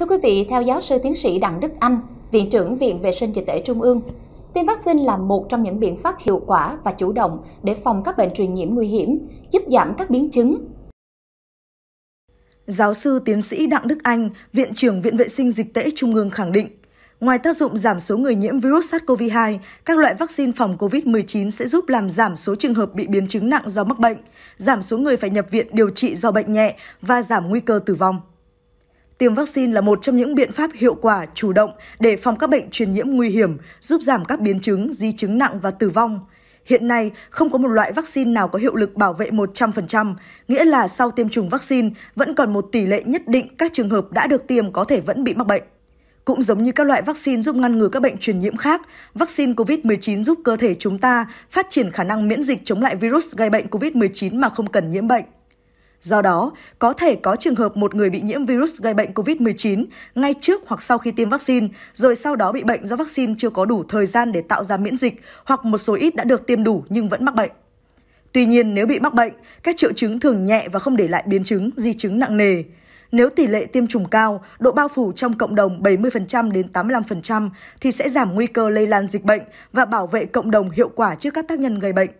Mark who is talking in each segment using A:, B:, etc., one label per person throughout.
A: Thưa quý vị, theo giáo sư tiến sĩ Đặng Đức Anh, Viện trưởng Viện Vệ sinh Dịch tễ Trung ương, tiêm vaccine là một trong những biện pháp hiệu quả và chủ động để phòng các bệnh truyền nhiễm nguy hiểm, giúp giảm các biến chứng, Giáo sư tiến sĩ Đặng Đức Anh, Viện
B: trưởng Viện Vệ sinh Dịch tễ Trung ương khẳng định, ngoài tác dụng giảm số người nhiễm virus SARS-CoV-2, các loại vaccine phòng COVID-19 sẽ giúp làm giảm số trường hợp bị biến chứng nặng do mắc bệnh, giảm số người phải nhập viện điều trị do bệnh nhẹ và giảm nguy cơ tử vong tiêm vaccine là một trong những biện pháp hiệu quả, chủ động để phòng các bệnh truyền nhiễm nguy hiểm, giúp giảm các biến chứng, di chứng nặng và tử vong. Hiện nay, không có một loại vaccine nào có hiệu lực bảo vệ 100%, nghĩa là sau tiêm chủng vaccine vẫn còn một tỷ lệ nhất định các trường hợp đã được tiêm có thể vẫn bị mắc bệnh. Cũng giống như các loại vaccine giúp ngăn ngừa các bệnh truyền nhiễm khác, vaccine COVID-19 giúp cơ thể chúng ta phát triển khả năng miễn dịch chống lại virus gây bệnh COVID-19 mà không cần nhiễm bệnh. Do đó, có thể có trường hợp một người bị nhiễm virus gây bệnh COVID-19 ngay trước hoặc sau khi tiêm vaccine, rồi sau đó bị bệnh do vaccine chưa có đủ thời gian để tạo ra miễn dịch hoặc một số ít đã được tiêm đủ nhưng vẫn mắc bệnh. Tuy nhiên, nếu bị mắc bệnh, các triệu chứng thường nhẹ và không để lại biến chứng, di chứng nặng nề. Nếu tỷ lệ tiêm chủng cao, độ bao phủ trong cộng đồng 70% đến 85% thì sẽ giảm nguy cơ lây lan dịch bệnh và bảo vệ cộng đồng hiệu quả trước các tác nhân gây bệnh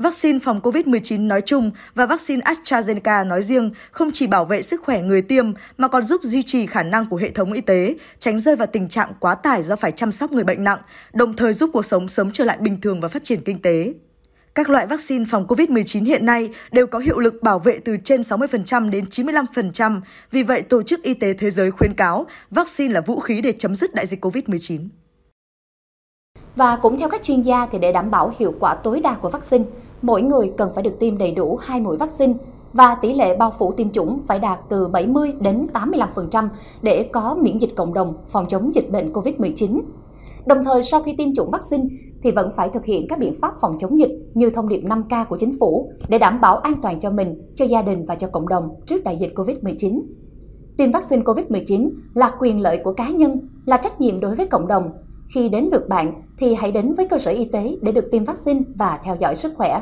B: vaccine phòng COVID-19 nói chung và vaccine AstraZeneca nói riêng không chỉ bảo vệ sức khỏe người tiêm mà còn giúp duy trì khả năng của hệ thống y tế, tránh rơi vào tình trạng quá tải do phải chăm sóc người bệnh nặng, đồng thời giúp cuộc sống sớm trở lại bình thường và phát triển kinh tế. Các loại vaccine phòng COVID-19 hiện nay đều có hiệu lực bảo vệ từ trên 60% đến 95%, vì vậy Tổ chức Y tế Thế giới khuyến cáo vaccine là vũ khí để chấm dứt đại dịch COVID-19.
A: Và cũng theo các chuyên gia thì để đảm bảo hiệu quả tối đa của vaccine, mỗi người cần phải được tiêm đầy đủ hai mũi vaccine và tỷ lệ bao phủ tiêm chủng phải đạt từ 70 đến 85% để có miễn dịch cộng đồng phòng chống dịch bệnh COVID-19. Đồng thời, sau khi tiêm chủng vaccine thì vẫn phải thực hiện các biện pháp phòng chống dịch như thông điệp 5K của chính phủ để đảm bảo an toàn cho mình, cho gia đình và cho cộng đồng trước đại dịch COVID-19. Tiêm vaccine COVID-19 là quyền lợi của cá nhân, là trách nhiệm đối với cộng đồng khi đến được bạn thì hãy đến với cơ sở y tế để được tiêm vaccine và theo dõi sức khỏe.